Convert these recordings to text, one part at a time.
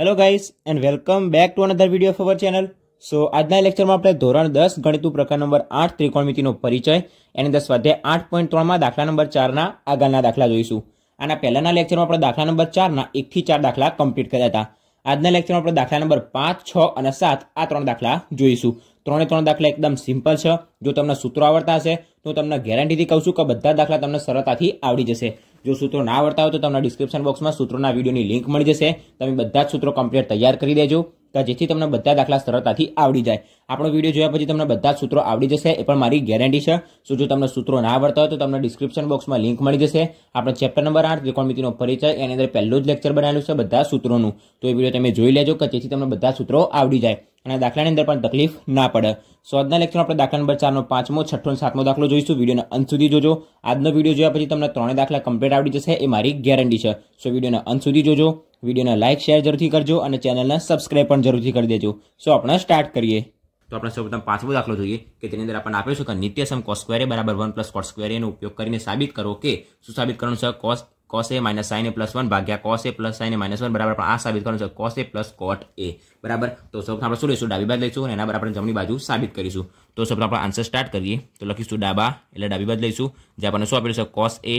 hello guys and welcome back to another video of our channel so આજના લેક્ચરમાં આપણે ધોરણ દસ ગણિતું પ્રકાર નંબર આઠ ત્રિકોણમિતિનો પરિચય એની અંદર સ્વાધ્યાય આઠ પોઈન્ટ ત્રણમાં દાખલા નંબર ચારના આગળના દાખલા જોઈશું આના પહેલાના લેક્ચરમાં આપણે દાખલા નંબર ચારના એકથી ચાર દાખલા કમ્પ્લીટ કર્યા હતા આજના લેક્ચરમાં આપણે દાખલા નંબર પાંચ છ અને સાત આ ત્રણ દાખલા જોઈશું ત્રણે ત્રણ દાખલા એકદમ સિમ્પલ છે જો તમને સૂત્રો આવડતા હશે તો તમને ગેરંટીથી કહું છું કે બધા દાખલા તમને સરળતાથી આવડી જશે જો સૂત્રો ના આવડતા હોય તો તમને ડિસ્ક્રિપ્શન બોક્સમાં સૂત્રોના વિડીયોની લિંક મળી જશે તમે બધા જ સૂત્રો કમ્પ્લીટ તૈયાર કરી દેજો કે જેથી તમને બધા દાખલા સરળતાથી આવડી જાય આપણો વિડીયો જોયા પછી તમને બધા જ સૂત્રો આવડી જશે એ પણ મારી ગેરંટી છે સો જો તમને સૂત્રો ના આવડતા હોય તો તમને ડિસ્ક્રિપ્શન બોક્સમાં લિંક મળી જશે આપણે ચેપ્ટર નંબર આઠ ત્રિકોણમિતિનો પરિચય એની અંદર પહેલું જ લેક્ચર બનાવેલું છે બધા સૂત્રોનું તો એ વિડીયો તમે જોઈ લેજો કે જેથી તમને બધા સૂત્રો આવડી જાય અને દાખલાની અંદર પણ તકલીફ ના પડે સો આજના લેક્ચરમાં આપણે દાખલા નંબર ચારનો પાંચમો છઠ્ઠો અને સાતમો દાખલો જોઈશું વિડીયોને અંત સુધી જોજો આજનો વિડીયો જોયા પછી તમને ત્રણે દાખલા કમ્પ્લીટ આવડી જશે એ મારી ગેરંટી છે સો વિડીયોને અંત સુધી જોજો વિડીયોને લાઇક શેર જરૂરથી કરજો અને ચેનલને સબસ્ક્રાઇબ પણ જરૂરથી કરી દેજો સો આપણે સ્ટાર્ટ કરીએ તો આપણે સૌપ્રથમ પાંચમો દાખલો જોઈએ કે તેની અંદર આપણને આપ્યું છે કે નિત્યસમ કોસ સ્ક્વેરે બરાબર વન પ્લસ કોટ સ્ક્વેર એનો ઉપયોગ કરીને સાબિત કરો કે શું સાબિત કરવાનું છે cos cos A minus sine A plus one ભાગ્યા cos A plus sine A minus one બરાબર પણ આ સાબિત કરવાનું છે cos A plus cot A બરાબર તો સૌ આપણે શું લઈશું ડાબી બાજુ લઈશું અને એના બરાબર આપણે જમણી બાજુ સાબિત કરીશું તો સૌ આપણે આન્સર સ્ટાર્ટ કરીએ તો લખીશું ડાબા એટલે ડાબી બાજુ લઈશું જે આપણને શું આપેલું છે cos A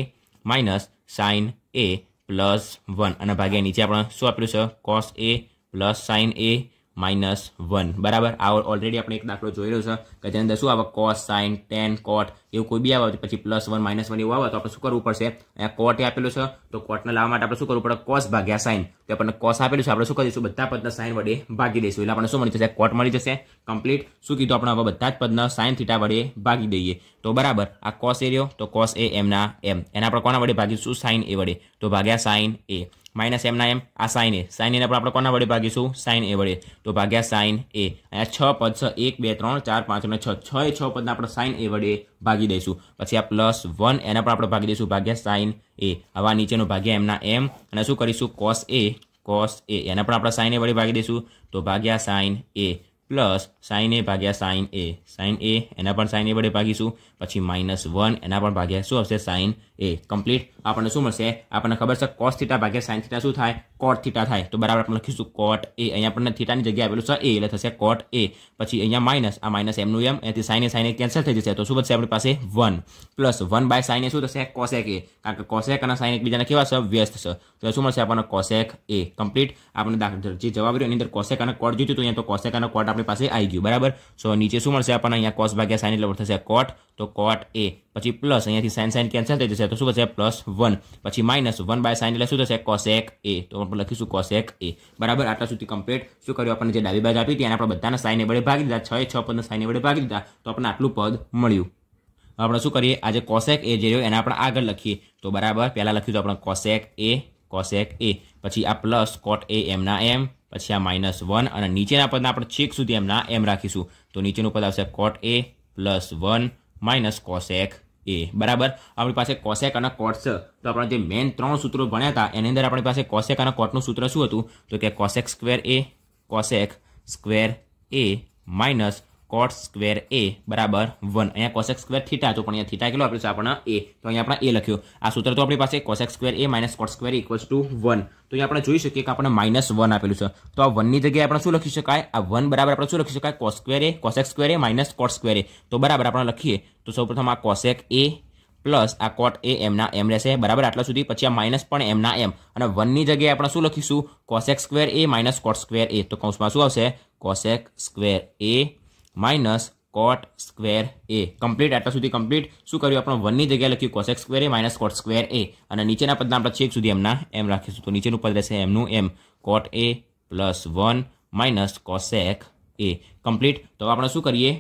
minus sine A plus one અને ભાગ્યા નીચે આપણે શું આપેલું છે cos A plus sine A minus one બરાબર આ ઓલરેડી આપણે એક દાખલો જોઈ રહ્યો છે કે જેની અંદર શું આવે કોસ સાઇન ટેન કોટ એવું કોઈ બી આવે પછી પ્લસ વન માઇનસ વન એવું આવે તો આપણે શું કરવું પડશે અહીંયા કોટ આપેલું છે તો કોટને લાવવા માટે આપણે શું કરવું પડે કોસ ભાગ્યા સાઇન તો આપણને કોસ આપેલું છે આપણે શું કરીશું બધા પદના સાઇન વડે ભાગી દઈશું એટલે આપણે શું મળી જશે કોટ મળી જશે કમ્પ્લીટ શું કીધું આપણે હવે બધા જ પદના સાઇન થીટા વડે ભાગી દઈએ તો બરાબર આ કોસ એ રહ્યો તો કોસ એ એમના એમ એના આપણે કોના વડે ભાગીશું સાઇન એ વડે તો ભાગ્યા સાઇન એ માઇનસ એમના એમ આ સાઇન એ સાઇન એને પણ આપણે કોના વડે ભાગીશું સાઇન એ વડે તો ભાગ્યા સાઇન એ અહીંયા છ પદ છ એક બે ત્રણ ચાર પાંચ અને છ છ એ છ પદને આપણે સાઇન એ વડે ભાગી દઈશું પછી આ પ્લસ વન એને પણ આપણે ભાગી દઈશું ભાગ્યા સાઇન એ હવે નીચેનો ભાગ્યા એમના એમ અને શું કરીશું કોસ એ કોસ એ એને પણ આપણે સાઇન એ વડે ભાગી દઈશું તો ભાગ્યા sine A plus sine A ભાગ્યા સાઇન એ સાઇન એ એના પણ સાઇન એ વડે ભાગીશું પછી માઇનસ વન એના પણ ભાગ્યા શું હશે સાઇન ए कंप्लीट આપણને શું મળશે આપણને ખબર છે કોસ થાટા ભાગ્યા સાઈન થાટા શું થાય કોટ થાટા થાય તો બરાબર આપણે લખીશું કોટ એ અહીંયા આપણે થાટા ની જગ્યાએ આપેલું છે એ એટલે થશે કોટ એ પછી અહીંયા માઈનસ આ માઈનસ એમ નું એમ અહીંથી sine A sine A cancel થઈ જશે તો શું બતશે આપણી પાસે 1 + 1 / સાઈન એ શું થશે કોસેક એ કારણ કે કોસેક અને સાઈન એકબીજાના કેવા છે વ્યસ્ત છે તો શું મળશે આપણો કોસેક એ કમ્પલીટ આપણે દાખલ કરી જવાબ એની અંદર કોસેક અને કોટ જીત તો અહીંયા તો કોસેક અને કોટ આપણી પાસે આવી ગયો બરાબર સો નીચે શું મળશે આપણને અહીંયા કોસ ભાગ્યા સાઈન એટલે થ થશે કોટ તો કોટ એ પછી પ્લસ અહીંયાથી સાઈન સાઈન કેન્સલ થઈ જશે તો શું થશે પ્લસ વન પછી માઇનસ વન બાય સાઇન એટલે શું થશે કોસેક એ તો આપણે લખીશું કોસેક એ બરાબર આટલા સુધી કમ્પ્લીટ શું કર્યું આપણને જે ડાબી બાજુ આપી હતી આપણે બધાના સાઇને વડે ભાગી દીધા છ છ પદના સાઇને વડે ભાગી દીધા તો આપણને આટલું પદ મળ્યું આપણે શું કરીએ આજે કોસેક એ જે રહ્યો એને આપણે આગળ લખીએ તો બરાબર પહેલાં લખ્યું તો આપણે કોસેક એ કોસેક એ પછી આ પ્લસ કોટ એ એમના એમ પછી આ માઇનસ વન અને નીચેના પદના આપણે છેક સુધી એમના એમ રાખીશું તો નીચેનું પદ આવશે cot A plus one minus cosec A બરાબર આપણી પાસે કોસેક અને કોટ છે તો આપણે જે મેન ત્રણ સૂત્રો ભણ્યા હતા એની અંદર આપણી પાસે કોસેક અને કોટનું સૂત્ર શું હતું તો કે cosec square A cosec square A minus cot square A બરાબર વન અહીંયા કોસેક સ્ક્વેર થીટા હતો પણ અહીંયા થીટા કેટલો આપ્યો છે આપણને એ તો અહીંયા આપણે એ લખ્યું આ સૂત્ર તો આપણી પાસે cosec square A minus cot square equals to one તો અહીંયા આપણે જોઈ શકીએ કે આપણને માઇનસ વન આપેલું છે તો આ વનની જગ્યાએ આપણે શું લખી શકાય આ વન બરાબર આપણે શું લખી શકાય cos A cosec square A minus cot square A તો બરાબર આપણે લખીએ તો સૌપ્રથમ આ કોસેક એ પ્લસ આ કોટ એ એમના એમ રહેશે બરાબર આટલા સુધી પછી આ માઇનસ પણ એમના એમ અને વનની જગ્યાએ આપણે શું લખીશું cosec square A minus cot square A તો કૌંસમાં શું આવશે cosec square A minus cot square A complete આટલા સુધી કમ્પ્લીટ શું કર્યું આપણે વનની જગ્યાએ લખ્યું cosec square A minus cot square A અને નીચેના પદના આપણે છેક સુધી એમના એમ રાખીશું તો નીચેનું પદ રહેશે એમનું એમ cot A plus one minus cosec A complete તો આપણે શું કરીએ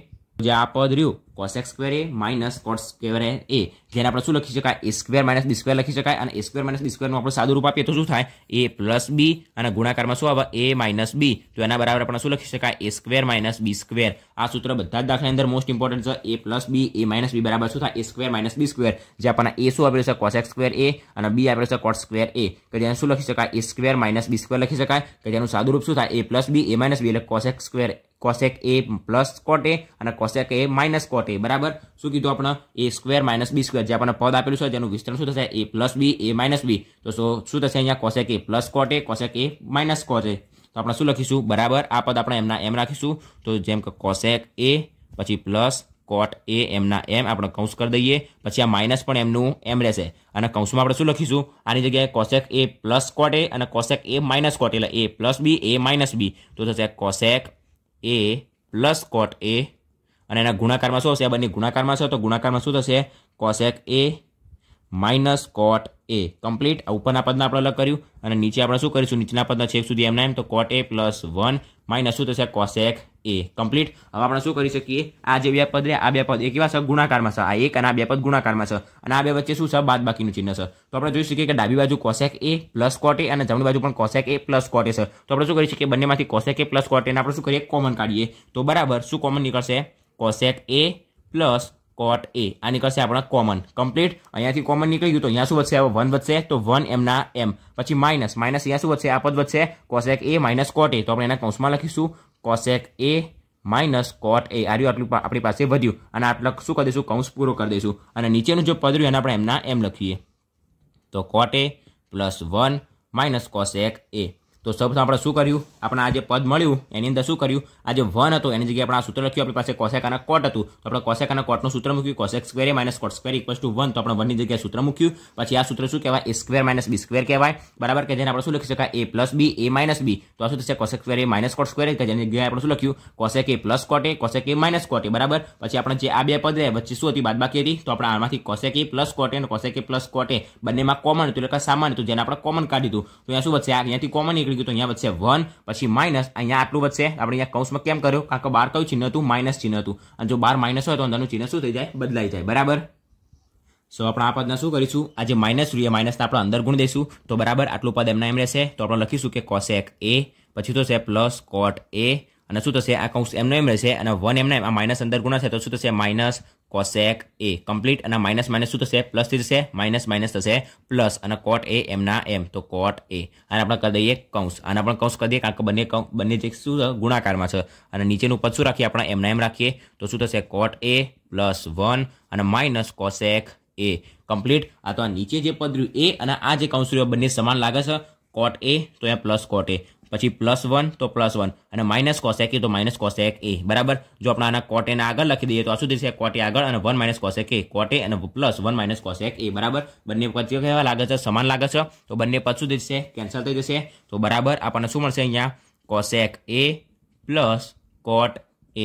જે આ પદ રહ્યું cos x square A minus cot square A જ્યારે આપણે શું લખી શકાય A square minus B square લખી શકાય અને એ સ્ક્વેર માઇનસ બી સ્ક્વેરનું આપણે સાદું રૂપ આપીએ તો શું થાય એ પ્લસ બી અને ગુણાકારમાં શું આવે એ માઇનસ બી તો એના બરાબર આપણે શું લખી શકાય A square minus B square આ સૂત્ર બધા જ દાખલાની અંદર મોસ્ટ ઇમ્પોર્ટન્ટ છે એ પ્લસ બી એ માઇનસ બી બરાબર શું થાય A square minus B square જે આપણને એ શું આપેલું છે કોસેક સ્ક્વેર એ અને બી આપેલું છે કોટ સ્ક્વેર એ કે જેને શું લખી શકાય A square minus B square લખી શકાય કે જેનું રૂપ શું થાય એ પ્લસ બી એ માઇનસ બી એટલે cosec square cosec A plus cot A અને cosec A minus cot A બરાબર શું કીધું આપણે A square minus B square જે આપણને પદ આપેલું છે જેનું વિસ્તરણ શું થશે એ પ્લસ બી એ માઇનસ બી તો શું થશે અહીંયા cosec A plus cot A cosec A minus cot A તો આપણે શું લખીશું બરાબર આ પદ આપણે એમના એમ રાખીશું તો જેમ કે કોસેક એ પછી પ્લસ કોટ એ એમના એમ આપણે કૌંસ કરી દઈએ પછી આ માઇનસ પણ એમનું એમ રહેશે અને કૌંસમાં આપણે શું લખીશું આની જગ્યાએ cosec A plus cot A અને કોસેક એ માઇનસ કોટ એટલે એ પ્લસ બી એ માઇનસ બી તો થશે cosec A plus cot A અને એના ગુણાકારમાં શું હશે આ બંને ગુણાકારમાં છે તો ગુણાકારમાં શું થશે cosec A minus cot A complete ઉપરના પદના આપણે અલગ કર્યું અને નીચે આપણે શું કરીશું નીચેના પદના છેક સુધી એમને એમ તો cot A plus one minus શું થશે કોસેક એ કમ્પ્લીટ હવે આપણે શું કરી શકીએ આ જે બે પદ રહ્યા આ બે પદ એ કેવા છે ગુણાકારમાં છે આ એક અને આ બે પદ ગુણાકારમાં છે અને આ બે વચ્ચે શું છે બાદ બાકીનું ચિહ્ન છે તો આપણે જોઈ શકીએ કે ડાબી બાજુ કોસેક એ પ્લસ કોટે અને જમણી બાજુ પણ કોસેક એ પ્લસ કોટ એ છે તો આપણે શું કરી શકીએ બંનેમાંથી કોસેક એ પ્લસ કોટ એને આપણે શું કરીએ કોમન કાઢીએ તો બરાબર શું કોમન નીકળશે કોસેક એ પ્લસ કોટ એ આ નીકળશે આપણા કોમન કમ્પ્લીટ અહીંયાથી કોમન નીકળી ગયું તો અહીંયા શું વધશે વન વધશે તો વન એમના એમ પછી માઇનસ માઇનસ અહીંયા શું વધશે આ પદ વધશે cosec A minus cot A તો આપણે એના કૌંસમાં લખીશું કોસેક એ માઇનસ કોટ એ આર્યું આટલું આપણી પાસે વધ્યું અને આટલા શું કરી દઈશું કૌંસ પૂરો કરી દઈશું અને નીચેનું જો પદ રહ્યું એને આપણે એમના એમ લખીએ તો cot A plus one minus cosec A તો સૌપ્રથમ આપણે શું કર્યું આપણે આ જે પદ મળ્યું એની અંદર શું કર્યું આ જે વન હતો એની જગ્યાએ આપણે આ સૂત્ર લખ્યું આપણી પાસે કોસેકાના કોટ હતું તો આપણે કોસેકાના કોટનું સૂત્ર મૂક્યું cosec square minus cot square equal to one તો આપણે વનની જગ્યાએ સૂત્ર મૂક્યું પછી આ સૂત્ર શું કહેવાય A square minus B square કહેવાય બરાબર કે જેને આપણે શું લખી શકાય એ પ્લસ બી એ માઇનસ બી તો આ શું થશે cosec square A minus cot square કે જેની જગ્યાએ આપણે શું લખ્યું કોશેક એ પ્લસ કોટે A cosec A minus cot A બરાબર પછી આપણે જે આ બે પદ રહે વચ્ચે શું હતી બાદ બાકી હતી તો આપણે આમાંથી cosec A plus cot A અને કોસેક એ પ્લસ કોટ એ બંનેમાં કોમન હતું એટલે સામાન્ય હતું જેને આપણે કોમન કાઢ્યું દીધું તો અહીંયા શું વધશે અહીંયાથી કોમન નીકળી કીધું તો અહીંયા વધશે વન પછી માઇનસ અહીંયા આટલું વધશે આપણે અહીંયા કૌંસમાં કેમ કર્યો કારણ કે બાર કયું ચિહ્ન હતું માઇનસ ચિહ્ન હતું અને જો બાર માઇનસ હોય તો અંદરનું ચિહ્ન શું થઈ જાય બદલાઈ જાય બરાબર સો આપણે આ પદના શું કરીશું આજે જે માઇનસ જોઈએ માઇનસના આપણે અંદર ગુણ દઈશું તો બરાબર આટલું પદ એમના એમ રહેશે તો આપણે લખીશું કે કોસેક એ પછી થશે પ્લસ કોટ એ અને શું થશે આ કૌંસ એમનો એમ રહેશે અને વન એમના આ માઇનસ અંદર ગુણ ગુણાશે તો શું થશે માઇનસ કોસેક એ કમ્પ્લીટ અને માઇનસ માઇનસ શું થશે પ્લસ થી થશે માઇનસ માઇનસ થશે પ્લસ અને કોટ એ એમના એમ તો કોટ એ અને આપણે કરી દઈએ કૌંસ અને આપણે કૌંસ કરી દઈએ કારણ કે બંને બંને જે શું ગુણાકારમાં છે અને નીચેનું પદ શું રાખીએ આપણે એમના એમ રાખીએ તો શું થશે કોટ એ પ્લસ વન અને માઇનસ કોસેક એ કમ્પ્લીટ આ તો આ નીચે જે પદ રહ્યું એ અને આ જે કૌંસ રહ્યું બંને સમાન લાગે છે કોટ એ તો અહીંયા પ્લસ કોટ એ પછી પ્લસ વન તો પ્લસ વન અને માઇનસ કોસેક એ તો માઇનસ કોસેક એ બરાબર જો આપણે આના કોટ એના આગળ લખી દઈએ તો આ શું થશે કોટ આગળ અને વન માઇનસ કોસેક એ કોટે અને plus one minus cosec A બરાબર બંને પદ કેવા લાગે છે સમાન લાગે છે તો બંને પદ શું થશે કેન્સલ થઈ જશે તો બરાબર આપણને શું મળશે અહીંયા cosec A plus cot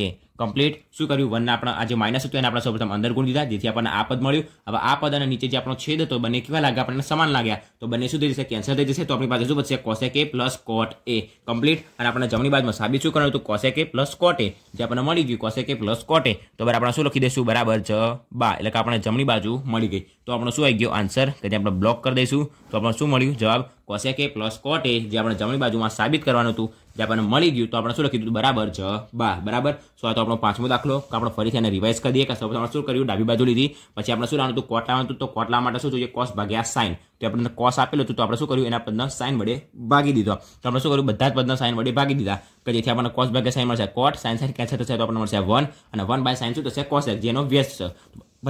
A complete શું કર્યું વનના આપણે આજે માઇનસ હતું એને આપણે સૌપ્રથમ અંદર ગુણ દીધા જેથી આપણને આ પદ મળ્યું હવે આ પદ અને નીચે જે આપણો છેદ હતો બંને કેવા લાગ્યા આપણને સમાન લાગ્યા તો બંને શું થઈ જશે કેન્સલ થઈ જશે તો આપણી પાસે શું બચશે cosec A plus cot A complete અને આપણે જમણી બાજુમાં સાબિત શું કરવાનું હતું કોસેક એ પ્લસ કોટ એ જે આપણને મળી ગયું cosec A plus cot A તો બરાબર આપણે શું લખી દઈશું બરાબર જ બા એટલે કે આપણે જમણી બાજુ મળી ગઈ તો આપણો શું આવી ગયો આન્સર કે આપણે બ્લોક કરી દઈશું તો આપણે શું મળ્યું જવાબ કોસેક કે પ્લસ કોટ એ જે આપણે જમણી બાજુમાં સાબિત કરવાનું હતું જે આપણને મળી ગયું તો આપણે શું લખી દીધું બરાબર જ બા બરાબર સો આ તો આપણો પાંચમો દાખલો તો આપણે ફરીથી એને રિવાઇઝ કરી દઈએ કે સૌ આપણે શું કર્યું ડાબી બાજુ લીધી પછી આપણે શું લાવવાનું હતું કોટ લાવવાનું તો કોટ લાવવા માટે શું જોઈએ કોસ ભાગ્યા સાઇન તો આપણને કોસ આપેલું હતું તો આપણે શું કર્યું એના પદના સાઇન વડે ભાગી દીધો તો આપણે શું કર્યું બધા જ પદના સાઇન વડે ભાગી દીધા કે જેથી આપણને કોસ ભાગ્યા સાઇન મળશે કોટ સાઇન સાઇન કેન્સલ થશે તો આપણને મળશે વન અને વન બાય સાઇન શું થશે કોસ જેનો વ્યસ્ત છે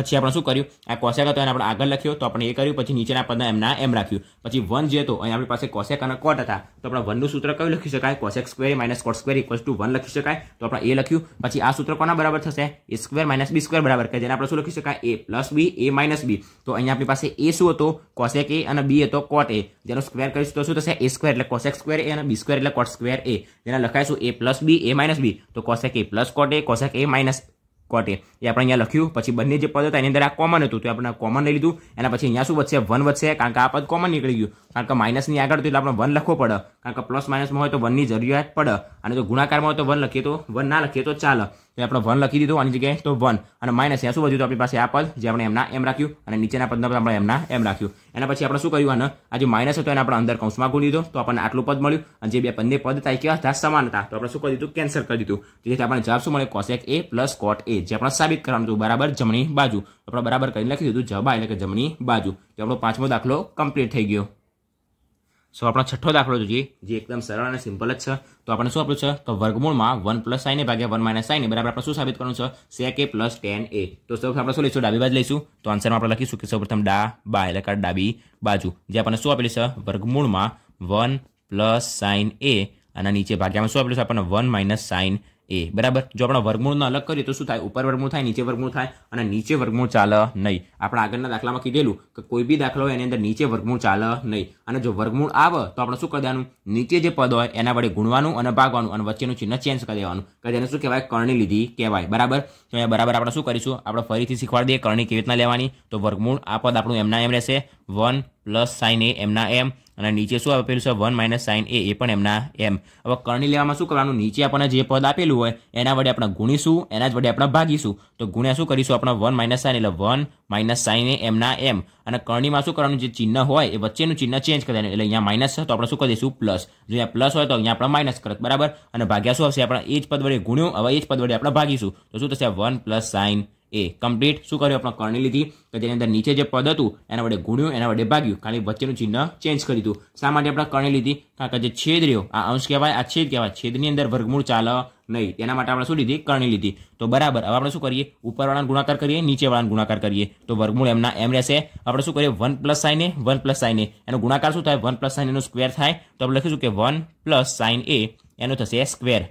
પછી આપણે શું કર્યું આ કોશેક હતો એને આપણે આગળ લખ્યો તો આપણે એ કર્યું પછી નીચેના પદના એમના એમ રાખ્યું પછી વન જે હતો અહીં આપણી પાસે કોશેક અને કોટ હતા તો આપણે વનનું સૂત્ર કયું લખી શકાય cosec square minus cot square equals to one લખી શકાય તો આપણે એ લખ્યું પછી આ સૂત્ર કોના બરાબર થશે A square minus B square બરાબર કે જેને આપણે શું લખી શકાય એ પ્લસ બી એ માઇનસ બી તો અહીંયા આપણી પાસે એ શું હતો કોશેક એ અને બી હતો કોટ એ જેનો સ્ક્વેર કરીશું તો શું થશે એ સ્ક્વેર એટલે કોશેક સ્ક્વેર એ અને બી સ્ક્વેર એટલે કોટ સ્ક્વેર એ જેને લખાઈશું એ પ્લસ બી એ માઇનસ બી તો cosec A plus cot A cosec A minus કોટેજ એ આપણે અહીંયા લખ્યું પછી બંને જે પદ હતા એની અંદર આ કોમન હતું તો આપણે કોમન લઈ લીધું એના પછી અહીંયા શું વધશે વન વધશે કારણ કે આ પદ કોમન નીકળી ગયું કારણ કે માઇનસની આગળ તો એટલે આપણે વન લખવો પડે કારણ કે પ્લસ માઇનસમાં હોય તો વનની જરૂરિયાત પડે અને જો ગુણાકારમાં હોય તો વન લખીએ તો વન ના લખીએ તો ચાલે તો આપણે વન લખી દીધું આની જગ્યાએ તો વન અને માઇનસ ત્યાં શું વધ્યું આપણી પાસે આ પદ જે આપણે એમના એમ રાખ્યું અને નીચેના પદના પણ આપણે એમના એમ રાખ્યું એના પછી આપણે શું કર્યું આને આ જે માઇનસ હતો એને આપણે અંદર કૌંસમાં ગુણી દીધો તો આપણને આટલું પદ મળ્યું અને જે બે બંને પદ થાય કેવા હતા સમાન હતા તો આપણે શું કરી દીધું કેન્સલ કરી દીધું જેથી આપણને જવાબ શું મળે કોશેક એ પ્લસ કોટ એ જે આપણે સાબિત કરવાનું હતું બરાબર જમણી બાજુ આપણે બરાબર કરીને લખી દીધું જબા એટલે કે જમણી બાજુ તો આપણો પાંચમો દાખલો કમ્પ્લીટ થઈ ગયો સો આપણો છઠ્ઠો દાખલો જોઈએ જે એકદમ સરળ અને સિમ્પલ જ છે તો આપણે શું આપ્યું છે તો વર્ગમૂળમાં વન પ્લસ સાઈને ભાગ્યા વન માઇનસ સાઈને બરાબર આપણે શું સાબિત કરવાનું છે સેક એ પ્લસ ટેન એ તો સૌ આપણે શું લઈશું ડાબી બાજુ લઈશું તો આન્સરમાં આપણે લખીશું કે સૌપ્રથમ ડા બા એટલે કે ડાબી બાજુ જે આપણને શું આપેલી છે વર્ગમૂળમાં વન પ્લસ સાઇન એ અને નીચે ભાગ્યામાં શું આપેલું છે આપણને વન માઇનસ સાઇન એ બરાબર જો આપણે વર્ગમૂળનો અલગ કરીએ તો શું થાય ઉપર વર્ગમૂળ થાય નીચે વર્ગમૂળ થાય અને નીચે વર્ગમૂળ ચાલે નહીં આપણે આગળના દાખલામાં કીધેલું કે કોઈ બી દાખલો હોય એની અંદર નીચે વર્ગમૂળ ચાલે નહીં અને જો વર્ગમૂળ આવે તો આપણે શું કરી દેવાનું નીચે જે પદ હોય એના વડે ગુણવાનું અને ભાગવાનું અને વચ્ચેનું ચિહ્ન ચેન્જ કરી દેવાનું કે જેને શું કહેવાય કરણી લીધી કહેવાય બરાબર તો અહીંયા બરાબર આપણે શું કરીશું આપણે ફરીથી શીખવાડી દઈએ કરણી કેવી રીતના લેવાની તો વર્ગમૂળ આ પદ આપણું એમના એમ રહેશે વન પ્લસ સાઇન એ એમના એમ અને નીચે શું આપેલું છે વન માઇનસ સાઇન એ એ પણ એમના એમ હવે કરણી લેવામાં શું કરવાનું નીચે આપણને જે પદ આપેલું હોય એના વડે આપણે ગુણીશું એના જ વડે આપણે ભાગીશું તો ગુણ્યા શું કરીશું આપણે વન માઇનસ સાઈન એટલે વન માઇનસ સાઇન એ એમના એમ અને કરણીમાં શું કરવાનું જે ચિહ્ન હોય એ વચ્ચેનું ચિહ્ન ચેન્જ કરી એટલે અહીંયા માઇનસ તો આપણે શું કરી દઈશું પ્લસ જો અહીંયા પ્લસ હોય તો અહીંયા આપણે માઇનસ કરત બરાબર અને ભાગ્યા શું આવશે આપણે એ જ પદ વડે ગુણ્યું હવે એ જ પદ વડે આપણે ભાગીશું તો શું થશે one plus sine A complete શું કર્યું આપણે કરણી લીધી કે જેની અંદર નીચે જે પદ હતું એના વડે ગુણ્યું એના વડે ભાગ્યું ખાલી વચ્ચેનું ચિહ્ન ચેન્જ કરી દીધું શા માટે આપણે કરણી લીધી કારણ કે જે છેદ રહ્યો આ અંશ કહેવાય આ છેદ કહેવાય છેદની અંદર વર્ગમૂળ ચાલે નહીં તેના માટે આપણે શું લીધી કરણી લીધી તો બરાબર હવે આપણે શું કરીએ ઉપરવાળાનો ગુણાકાર કરીએ નીચેવાળાનો ગુણાકાર કરીએ તો વર્ગમૂળ એમના એમ રહેશે આપણે શું કરીએ one plus sine A one plus sine A એનો ગુણાકાર શું થાય વન પ્લસ સાઇન એનો સ્ક્વેર થાય તો આપણે લખીશું કે વન પ્લસ સાઇન એ એનો થશે સ્ક્વેર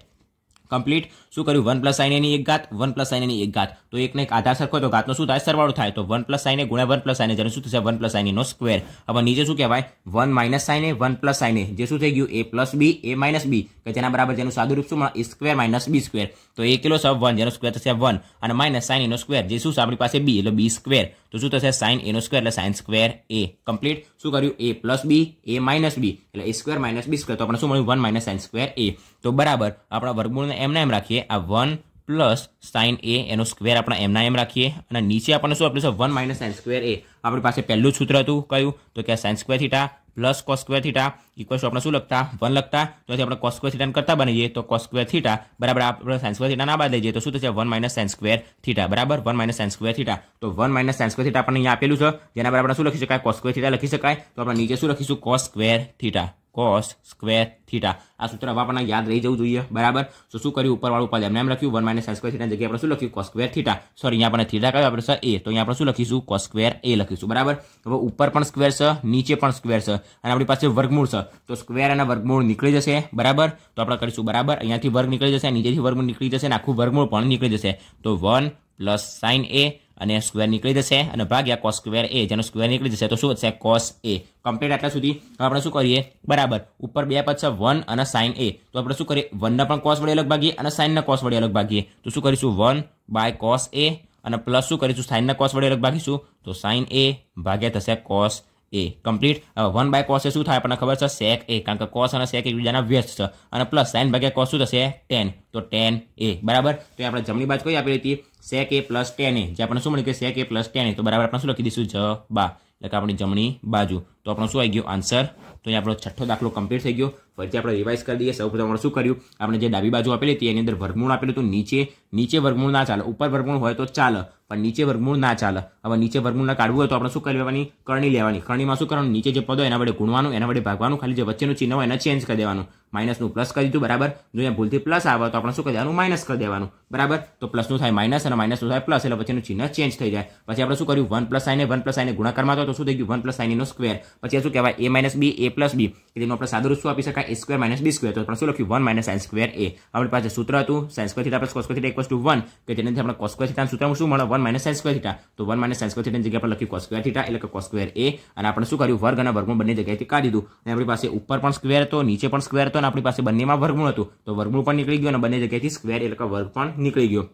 કમ્પ્લીટ શું કર્યું વન પ્લસ સાઈન એની એક ઘાત વન પ્લસ સાઈન એની એક ઘાત તો એકને એક આધાર સરખો તો ઘાતનો શું થાય સરવાળો થાય તો વન પ્લસ સાઈને ગુણ્યા વન પ્લસ સાઈને જ્યારે શું થશે વન પ્લસ સાઈનનો સ્ક્વેર હવે નીચે શું કહેવાય વન માઇનસ સાઈને વન પ્લસ સાઈને જે શું થઈ ગયું એ પ્લસ બી એ માઇનસ બી કે જેના બરાબર જેનું સાદુ રૂપ શું મળે સ્ક્વેર માઇનસ બી સ્ક્વેર તો એ કિલો સબ વન જેનો સ્ક્વેર થશે વન અને માઇનસ સાઈન એનો સ્ક્વેર જે શું આપણી પાસે બી એટલે બી સ્ક્વેર તો શું થશે સાઈન એનો સ્કવેર એટલે સાઈન સ્ક્વેર એ કમ્પ્લીટ શું કર્યું એ પ્લસ બી એ માઇનસ બી એટલે A square minus B square તો આપણે શું મળ્યું one minus sine square A તો બરાબર આપણા વર્ગમૂળને એમને એમ રાખીએ આ વન પ્લસ સાઇન એ એનો સ્ક્વેર આપણે એમના એમ રાખીએ અને નીચે આપણને શું આપ્યું છે one minus sine square A આપણી પાસે પહેલું સૂત્ર હતું કયું તો કે sine square theta plus cos square theta equal to આપણે શું લખતા વન લખતા તો આપણે કોસ સ્ક્વેર થીટાને કરતા બનીએ તો કોસ સ્ક્વેર થીટા બરાબર આપણે સાયન્સ સ્ક્વેર થીટા ના બાદ લઈએ તો શું થશે one minus sine square theta બરાબર one minus sine square theta તો one minus sine square theta આપણને અહીંયા આપેલું છે જેના બરાબર શું લખી શકાય કોસ સ્ક્વેર થીટા લખી શકાય તો આપણે નીચે શું લખીશું cos square theta cos square theta આ સૂત્ર હવે આપણને યાદ રહી જવું જોઈએ બરાબર તો શું કર્યું ઉપરવાળું પદ એમને એમ લખ્યું વન માઇનસ સ્ક્વેર થીટા જગ્યાએ આપણે શું લખ્યું કોસ સ્ક્વેર થીટા સોરી અહીંયા આપણે થીટા કહ્યું આપણે સર એ તો અહીંયા આપણે શું લખીશું કોસ સ્ક્વેર એ લખીશું બરાબર હવે ઉપર પણ સ્ક્વેર છે નીચે પણ સ્ક્વેર છે અને આપણી પાસે વર્ગમૂળ છે તો સ્ક્વેર અને વર્ગમૂળ નીકળી જશે બરાબર તો આપણે કરીશું બરાબર અહીંયાથી વર્ગ નીકળી જશે નીચેથી વર્ગમૂળ નીકળી જશે અને આખું વર્ગમૂળ પણ નીકળી જશે તો વન પ્લસ સાઇન એ અને સ્ક્વેર નીકળી જશે અને ભાગ્યા કોસ સ્ક્વેર એ જેનો સ્કવેર નીકળી જશે તો શું થશે કોસ એ કમ્પ્લીટ આટલા સુધી આપણે શું કરીએ બરાબર ઉપર બે પદ છે વન અને સાઇન એ તો આપણે શું કરીએ વનના પણ કોસ વડે અલગ ભાગીએ અને સાઇનના કોસ વડે અલગ ભાગીએ તો શું કરીશું વન બાય કોસ એ અને પ્લસ શું કરીશું સાઇનના કોસ વડે અલગ ભાગીશું તો સાઇન એ ભાગ્યા થશે cos A complete one by cos શું થાય આપણને ખબર છે સેક એ કારણ કે કોસ અને સેક એકબીજાના વ્યસ્ત છે અને પ્લસ સાઇન ભાગ્યા કોસ શું થશે ટેન તો ટેન એ બરાબર તો એ આપણે જમણી બાજુ કઈ આપી હતી સેક એ પ્લસ ટેન એ જે આપણને શું મળ્યું કે સેક એ પ્લસ ટેન એ તો બરાબર આપણે શું લખી દઈશું જ બા એટલે કે આપણી જમણી બાજુ તો આપણું શું આવી ગયું આન્સર તો અહીં આપણો છઠ્ઠો દાખલો કમ્પ્લીટ થઈ ગયો ફરીથી આપણે રિવાઇઝ કરી દઈએ સૌપ્રથમ આપણે શું કર્યું આપણે જે ડાબી બાજુ આપેલી હતી એની અંદર વર્ગમૂળ આપેલું હતું નીચે નીચે વર્ગમૂળ ના ચાલે ઉપર વર્ગમૂળ હોય તો ચાલે પણ નીચે વર્ગમૂળ ના ચાલે હવે નીચે વર્ગમૂળના કાઢવું હોય તો આપણે શું કરી લેવાની કરણી લેવાની કરણીમાં શું કરવાનું નીચે જે પદ હોય એના વડે ગુણવાનું એના વડે ભાગવાનું ખાલી જે વચ્ચેનું ચિહ્ન હોય એને ચેન્જ કરી દેવાનું માઇનસનું પ્લસ કરી દીધું બરાબર જો અહીંયા ભૂલથી પ્લસ આવે તો આપણે શું કરી દેવાનું માઇનસ કરી દેવાનું બરાબર તો પ્લસનું થાય માઇનસ અને માઇનસનું થાય પ્લસ એટલે પછીનું ચિહ્ન ચેન્જ થઈ જાય પછી આપણે શું કર્યું વન પ્લસ આઈને વન પ્લસ આઈને ગુણાકારમાં તો શું થઈ ગયું વન પ્લસ આઈનીનો સ્ક્વેર પછી શું કહેવાય એ માઇનસ બી એ પ્લસ બી કે તેનું આપણે સાદું શું આપી શકાય A square minus B square તો આપણે શું લખ્યું one minus sine square A આપણી પાસે સૂત્ર હતું sine square theta plus cos square theta equals to one કે તેનાથી આપણે કોસ્ક્વેર થીટા સૂત્રમાં શું મળે one minus sine square theta તો વન માઇનસ સાઇન સ્ક્વેર થીટાની જગ્યા પર લખ્યું કોસ્ક્વેર થીટા એટલે કે કોસ્ક્વેર એ અને આપણે શું કર્યું વર્ગ અને વર્ગમૂળ બંને જગ્યાએથી કાઢી દીધું અને આપણી પાસે ઉપર પણ સ્ક્વેર હતો નીચે પણ સ્કવેર હતો અને આપણી પાસે બંનેમાં વર્ગમૂળ હતું તો વર્ગમૂળ પણ નીકળી ગયો અને બંને જગ્યાએથી સ્ક્વેર એટલે કે વર્ગ પણ નીકળી ગયો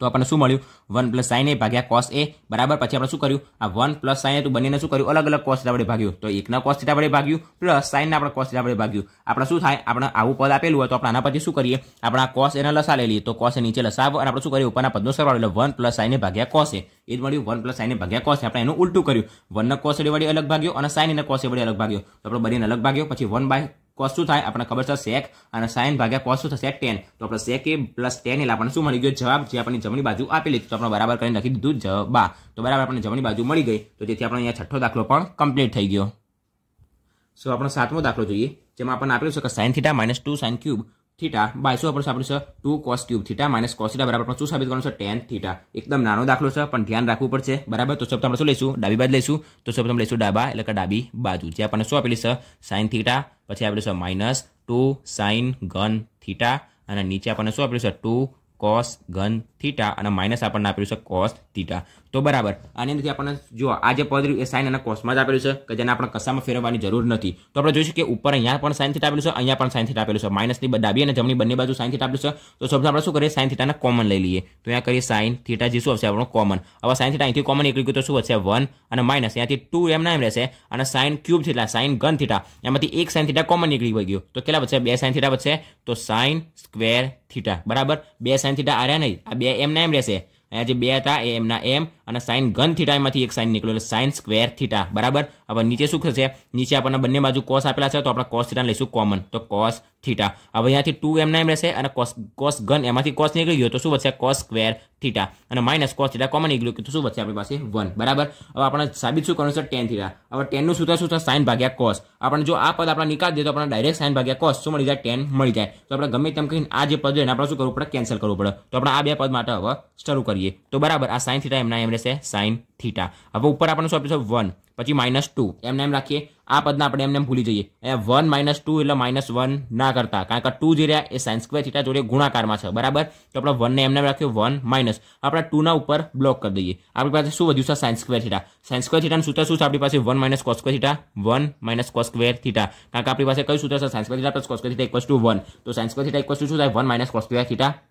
તો આપણને શું મળ્યું વન પ્લસ સાઇન એ ભાગ્યા કોસ એ બરાબર પછી આપણે શું કર્યું આ વન પ્લસ સાઇન તો બંનેને શું કર્યું અલગ અલગ કોસ આપણે ભાગ્યું તો એકના કોસ થીટા આપણે ભાગ્યું પ્લસ સાઇનના આપણે કોસ થીટા આપણે ભાગ્યું આપણે શું થાય આપણે આવું પદ આપેલું હોય તો આપણે આના પછી શું કરીએ આપણે આ કોસ એના લસા લઈએ તો કોસ નીચે લસાવ અને આપણે શું કરીએ ઉપરના પદનો સરવાળો એટલે વન પ્લસ સાઇન ભાગ્યા કોસ એ એ જ મળ્યું વન પ્લસ સાઇન ભાગ્યા કોસ આપણે એનું ઉલટું કર્યું વનના કોસ વડે અલગ ભાગ્યો અને સાઇન એના કોસ વળી અલગ ભાગ્યો તો આપણે બંનેને અલગ ભાગ્યો પછી વન બાય કોસ શું થાય આપણને ખબર છે સેક અને સાઇન ભાગ્યા કોસ શું થશે ટેન તો આપણે સેક એ પ્લસ ટેન એટલે આપણને શું મળી ગયો જવાબ જે આપણી જમણી બાજુ આપેલી તો આપણે બરાબર કરીને લખી દીધું જવા તો બરાબર આપણને જમણી બાજુ મળી ગઈ તો જેથી આપણે અહીંયા છઠ્ઠો દાખલો પણ કમ્પ્લીટ થઈ ગયો સો આપણો સાતમો દાખલો જોઈએ જેમાં આપણને આપેલું છે કે sine theta minus two sine cube theta by શું આપણું છે two cos cube theta minus cos theta બરાબર શું સાબિત કરવાનું છે ટેન થીટા એકદમ નાનો દાખલો છે પણ ધ્યાન રાખવું પડશે બરાબર તો શબ્દ આપણે શું લઈશું ડાબી બાજુ લઈશું તો શબ્દ આપણે લઈશું ડાબા એટલે કે ડાબી બાજુ જે આપણને શું આપેલી છે સાઇન થીટા પછી આપેલું છે માઇનસ ટુ સાઇન ઘન થીટા અને નીચે આપણને શું આપેલું છે ટુ કોસ ઘન થીટા અને માઇનસ આપણને આપેલું છે કોસ થીટા તો બરાબર આની અંદરથી આપણને જો આ જે પદ એ સાઇન અને કોસમાં જ આપેલું છે કે જેને આપણે કસામાં ફેરવવાની જરૂર નથી તો આપણે જોઈશું કે ઉપર અહીંયા પણ સાઇન થીટા આપેલું છે અહીંયા પણ સાઇન થીટા આપેલું છે માઇનસની ડાબી અને જમણી બંને બાજુ સાઇન થીટા આપેલું છે તો સૌથી આપણે શું કરીએ સાઇન થીટાને કોમન લઈ લઈએ તો અહીંયા કરીએ સાઇન થીટા જે શું આવશે આપણો કોમન હવે સાઇન થીટા અહીંથી કોમન નીકળી ગયું તો શું હશે વન અને માઇનસ અહીંયાથી ટુ એમ એમના એમ રહેશે અને સાઇન ક્યુબ થીટા સાઇન ગન થીટા એમાંથી એક સાઇન થીટા કોમન નીકળી ગયું તો કેટલા બચશે બે સાઇન થીટા બચશે તો સાઇન સ્ક્વેર થીટા બરાબર બે સાઇન થીટા આ રહ્યા નહીં આ બે એ એમના એમ રહેશે અહીંયા જે બે હતા એ એમના એમ અને સાઇન ઘન થીટામાંથી એક સાઇન નીકળ્યો એટલે સાઇન સ્ક્વેર થીટા બરાબર હવે નીચે શું થશે નીચે આપણને બંને બાજુ કોસ આપેલા છે તો આપણે કોસ થીટા લઈશું કોમન તો કોસ થીટા હવે અહીંયાથી ટુ એમના એમ રહેશે અને કોસ કોસ ઘન એમાંથી કોસ નીકળી ગયો તો શું વધશે કોસ સ્ક્વેર થીટા અને માઇનસ કોસ થીટા કોમન નીકળ્યું કે તો શું વધશે આપણી પાસે વન બરાબર હવે આપણે સાબિત શું કરવાનું છે ટેન થીટા હવે ટેનનું સૂત્ર શું થશે સાઇન ભાગ્યા કોસ આપણે જો આ પદ આપણે નિકાલ દઈએ તો આપણે ડાયરેક્ટ સાઇન ભાગ્યા કોસ શું મળી જાય ટેન મળી જાય તો આપણે ગમે તેમ કહીને આ જે પદ એને આપણે શું કરવું પડે કેન્સલ કરવું પડે તો આપણે આ બે પદ માટે હવે શરૂ કરીએ તો બરાબર આ સાઇન થીટા એમના એમ રહેશે સાઇન થીટા હવે ઉપર આપણને શું આપ્યું છે વન આજી -2 એમ નેમ રાખીએ આ પદને આપણે એમ નેમ ભૂલી જઈએ અયા 1 - 2 એટલે -1 ના કરતા કારણ કે 2 જ એ sin² θ જોડે ગુણાકારમાં છે બરાબર તો આપણે 1 ને એમ નેમ રાખીઓ 1 - આપણો 2 ના ઉપર બ્લોક કરી દઈએ આપની પાસે શું વધ્યું સાઈન² θ sin² θ અને સુતા સુ આપણી પાસે 1 - cos² θ 1 - cos² θ કારણ કે આપણી પાસે કયું સૂત્ર છે sin² θ + cos² θ = 1 તો sin² θ = શું થાય 1 - cos² θ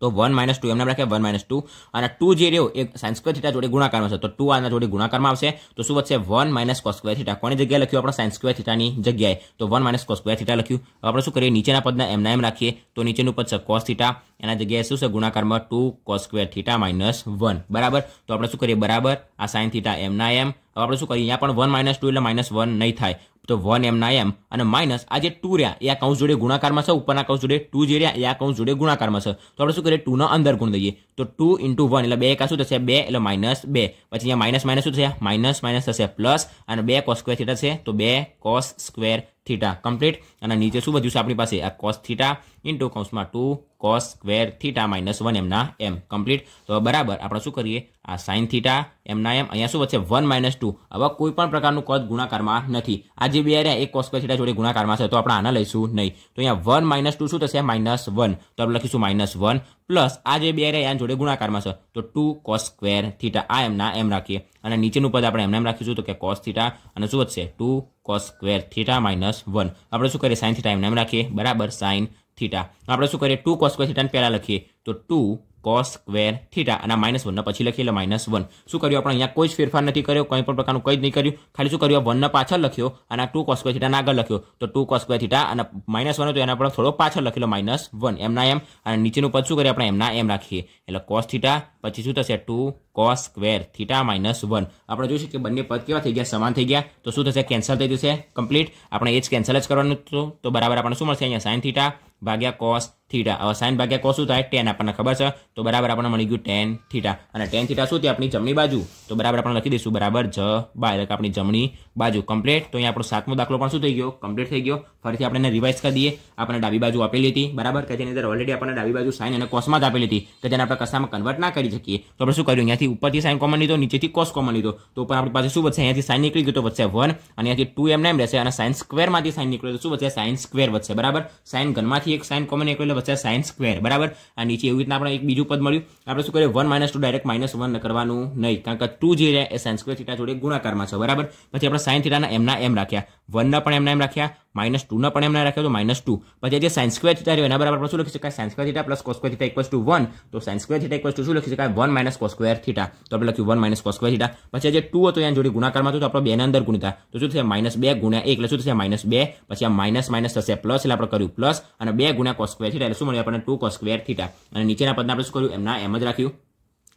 તો વન માઇનસ ટુ એમને રાખ્યા વન માઇનસ ટુ અને ટુ જે રહ્યો એ સાયન્સક્વેર થીટા જોડે ગુણાકારમાં છે તો ટુ આના જોડે ગુણાકારમાં આવશે તો શું વધશે વન માઇનસ કોસ્ક્વેર થીટા કોની જગ્યાએ લખ્યું આપણે સાયન્સક્વેર થીટાની જગ્યાએ તો વન માઇનસ કોસ્ક્વેર થીટા લખ્યું આપણે શું કરીએ નીચેના પદના એમના એમ રાખીએ તો નીચેનું પદ છે કોસ થીટા એના જગ્યાએ શું છે ગુણાકારમાં two cos square theta minus one બરાબર તો આપણે શું કરીએ બરાબર આ સાઇન થીટા એમના એમ હવે આપણે શું કરીએ અહીંયા પણ વન માઇનસ ટુ એટલે માઇનસ વન નહીં થાય તો વન એમ ના એમ અને માઇનસ આ જે ટુ રહ્યા એ આ કૌંસ જોડે ગુણાકારમાં છે ઉપરના કૌંસ જોડે ટુ જે રહ્યા એ આ કૌંસ જોડે ગુણાકારમાં છે તો આપણે શું કરીએ ટુના અંદર ગુણ દઈએ તો ટુ ઇન્ટુ વન એટલે બે એકા શું થશે બે એટલે માઇનસ બે પછી અહીંયા માઇનસ માઇનસ શું થશે માઇનસ માઇનસ થશે પ્લસ અને બે કોસ સ્ક્વેર થીટા છે તો બે કોસ સ્ક્વેર થીટા કમ્પ્લીટ અને નીચે શું વધ્યું છે આપણી પાસે આ કોસ થીટા ઇન્ટુ કોસમાં two cos square theta minus one એમના એમ કમ્પ્લીટ તો બરાબર આપણે શું કરીએ આ સાઇન થીટા એમના એમ અહીંયા શું વધશે વન માઇનસ ટુ હવે કોઈ પણ પ્રકારનું કદ ગુણાકારમાં નથી આ જે બે રહ્યા એક કોસ થીટા જોડે ગુણાકારમાં છે તો આપણે આના લઈશું નહીં તો અહીંયા વન માઇનસ ટુ શું થશે માઇનસ વન તો આપણે લખીશું માઇનસ વન પ્લસ આ જે બે રહ્યા એના જોડે ગુણાકારમાં છે તો ટુ કોસ સ્ક્વેર થીટા આ એમના એમ રાખીએ અને નીચેનું પદ આપણે એમને એમ રાખીશું તો કે કોસ થીટા અને શું વધશે two cos square theta minus one આપણે શું કરીએ સાઇન થીટા એમને એમ રાખીએ બરાબર સાઇન થીટા આપણે શું કરીએ ટુ કોસ સ્ક્વેર થીટાને પહેલાં લખીએ તો ટુ કોસ સ્ક્વેર થીટા અને માઇનસ વન પછી લખી એટલે માઇનસ વન શું કર્યું આપણે અહીંયા કોઈ જ ફેરફાર નથી કર્યો કંઈ પણ પ્રકારનું કંઈ જ નહીં કર્યું ખાલી શું કર્યું વનના પાછળ લખ્યો અને ટુ કોસ સ્ક્વેર થીટાના આગળ લખ્યો તો ટુ કોસ સ્ક્વેર થીટા અને માઇનસ વન તો એના પર થોડો પાછળ લખેલો માઇનસ વન એમના એમ અને નીચેનું પદ શું કરીએ આપણે એમના એમ રાખીએ એટલે કોસ થીટા પછી શું થશે two cos square theta minus one આપણે જોઈશું કે બંને પદ કેવા થઈ ગયા સમાન થઈ ગયા તો શું થશે કેન્સલ થઈ જશે કમ્પ્લીટ આપણે એ જ કેન્સલ જ કરવાનું હતું તો બરાબર આપણને શું મળશે અહીંયા સાઇન થીટા ભાગ્યા કોસ થીટા સાઇન ભાગ્યા કો શું થાય ટેન આપણને ખબર છે તો બરાબર આપણને મળી ગયું ટેન થીટા અને ટેન થીટા શું થયું આપણી જમણી બાજુ તો બરાબર આપણે લખી દઈશું બરાબર જ બા એટલે આપણી જમણી બાજુ કમ્પ્લીટ તો અહીંયા આપણો સાતમો દાખલો પણ શું થઈ ગયો કમ્પ્લીટ થઈ ગયો ફરીથી આપણે રિવાઇઝ કરી દઈએ આપણે ડાબી બાજુ આપેલી હતી બરાબર કે જેની અંદર ઓલરેડી આપણને ડાબી બાજુ સાઇન અને કોસમાં જ આપેલી હતી કે જેને આપણે કસામાં કન્વર્ટ ના કરી શકીએ તો આપણે શું કર્યું અહીંયાથી ઉપરથી સાઇન કોમન લીધો નીચેથી કોસ કોમન લીધો તો પણ આપણી પાસે શું વધશે અહીંયાથી સાઇન નીકળી ગયો તો વધશે વન અને અહીંયાથી ટુ એમ નામ રહેશે અને સાઇન સ્કવેરમાંથી સાઈન નીકળ્યો તો શું વધશે સાઇન સ્ક્વેર વધશે બરાબર સાઇન ઘનમાંથી એક સાઈન કોમન નીકળેલો વધશે સાઇન સ્કવેર બરાબર આ નીચે એવી રીતના આપણે એક બીજું પદ મળ્યું આપણે શું કરીએ one minus two direct minus one કરવાનું નહીં કારણ કે ટુ જે એ સાઇન સ્ક્વેર થીટા જોડે ગુણાકારમાં છે બરાબર પછી આપણે સાઇન થીટાના એમના એમ રાખ્યા વનના પણ એમના એમ રાખ્યા માઇનસ ટુના પણ એમને રાખ્યો તો માઇનસ ટુ પછી જે સાયન્સ સ્ક્વેર થીટા રહ્યો એના બરાબર આપણે શું લખી શકાય sines theta plus cos square theta equals to one તો સાયન્સ થીટા ઇક્વસ ટુ શું લખી શકાય વન માઇનસ કોસ્ક્વેર થીટા તો આપણે લખ્યું વન માઇનસ કોસ્ક્વેર થીટા પછી જે ટુ હતો એના જોડે ગુણાકારમાં તો આપણે બેના અંદર ગુણતા તો શું થશે માઇનસ બે ગુણ્યા એક એટલે શું થશે માઇનસ બે પછી આ માઇનસ માઇનસ થશે પ્લસ એટલે આપણે કર્યું પ્લસ અને બે ગુણ્યા કોસ્ક્વેર થીટા એટલે શું મળ્યું આપણને ટુ કોસ્ક્વેર થીટા અને નીચેના પદને આપણે શું કર્યું એમના એમ જ રાખ્યું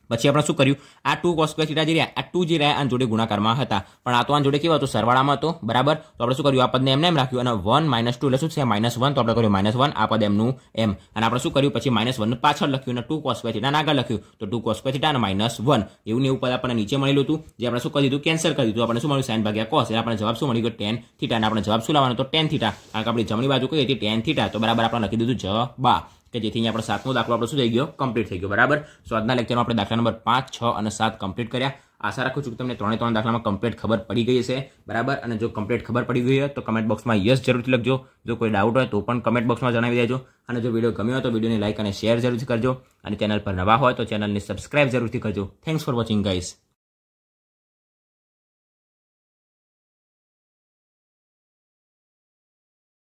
પછી આપણે શું કર્યું આ ટુ કોસ સ્ક્વેર થીટા જે રહ્યા આ ટુ જે રહ્યા આના જોડે ગુણાકારમાં હતા પણ આ તો આના જોડે કેવા હતું સરવાળામાં હતો બરાબર તો આપણે શું કર્યું આ પદને એમને એમ રાખ્યું અને વન માઇનસ ટુ એટલે શું છે માઇનસ વન તો આપણે કર્યું માઇનસ વન આ પદ એમનું એમ અને આપણે શું કર્યું પછી માઇનસ વન પાછળ લખ્યું અને ટુ કોસ સ્ક્વેર થીટાને આગળ લખ્યું તો ટુ કોસ સ્ક્વેર થીટા અને માઇનસ વન એવું ને એવું પદ આપણને નીચે મળેલું હતું જે આપણે શું કરી દીધું કેન્સલ કરી દીધું આપણે શું મળ્યું સાઇન ભાગ્યા કોસ એટલે આપણે જવાબ શું મળી ગયો ટેન થીટા અને આપણે જવાબ શું લાવવાનો તો ટેન થીટા કારણ કે આપણી જમણી બાજુ કઈ હતી ટેન થીટા તો બરાબર આપણે લખી દીધું જવાબ કે જેથી અહીંયા સાતમો દાખલો આપણો શું થઈ ગયો કમ્પ્લીટ થઈ ગયો બરાબર સો આજના લેક્ચરમાં આપણે દાખલા નંબર પાંચ છ અને સાત કમ્પ્લીટ કર્યા આશા રાખું છું કે તમને ત્રણે ત્રણ દાખલામાં કમ્પ્લીટ ખબર પડી ગઈ છે બરાબર અને જો કમ્પ્લીટ ખબર પડી ગઈ હોય તો કમેન્ટ બોક્સમાં યસ જરૂરથી લખજો જો કોઈ ડાઉટ હોય તો પણ કમેન્ટ બોક્સમાં જણાવી દેજો અને જો વિડીયો ગમ્યો હોય તો વિડીયોને લાઇક અને શેર જરૂરથી કરજો અને ચેનલ પર નવા હોય તો ચેનલને સબસ્ક્રાઇબ જરૂરથી કરજો થેન્ક્સ ફોર વોચિંગ ગાઈઝ